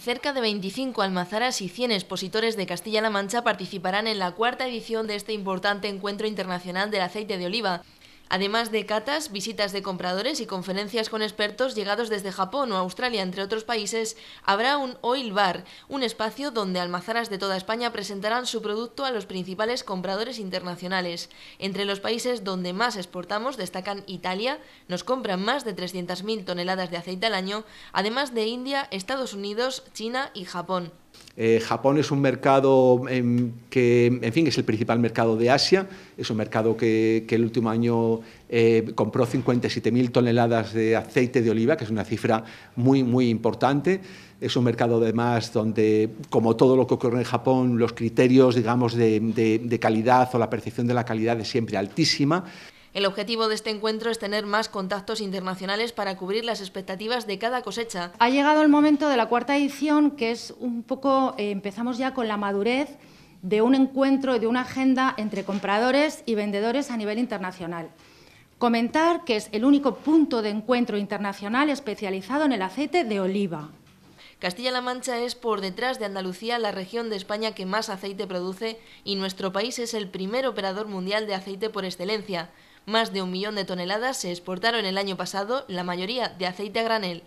Cerca de 25 almazaras y 100 expositores de Castilla-La Mancha participarán en la cuarta edición de este importante encuentro internacional del aceite de oliva, además de catas, visitas de compradores y conferencias con expertos llegados desde Japón o Australia, entre otros países, habrá un Oil Bar, un espacio donde almazaras de toda España presentarán su producto a los principales compradores internacionales. Entre los países donde más exportamos destacan Italia, nos compran más de 300.000 toneladas de aceite al año, además de India, Estados Unidos, China y Japón. Eh, Japón es un mercado em, que, en fin, es el principal mercado de Asia, es un mercado que, el último año eh, compró 57.000 toneladas de aceite de oliva, que es una cifra muy, muy importante. Es un mercado, además, donde, como todo lo que ocurre en Japón, los criterios, digamos, de, de calidad o la percepción de la calidad es siempre altísima. El objetivo de este encuentro es tener más contactos internacionales para cubrir las expectativas de cada cosecha. Ha llegado el momento de la cuarta edición, que es un poco, eh, empezamos ya con la madurez de un encuentro y de una agenda entre compradores y vendedores a nivel internacional. Comentar que es el único punto de encuentro internacional especializado en el aceite de oliva. Castilla-La Mancha es por detrás de Andalucía la región de España que más aceite produce y nuestro país es el primer operador mundial de aceite por excelencia. Más de un millón de toneladas se exportaron el año pasado, la mayoría de aceite a granel.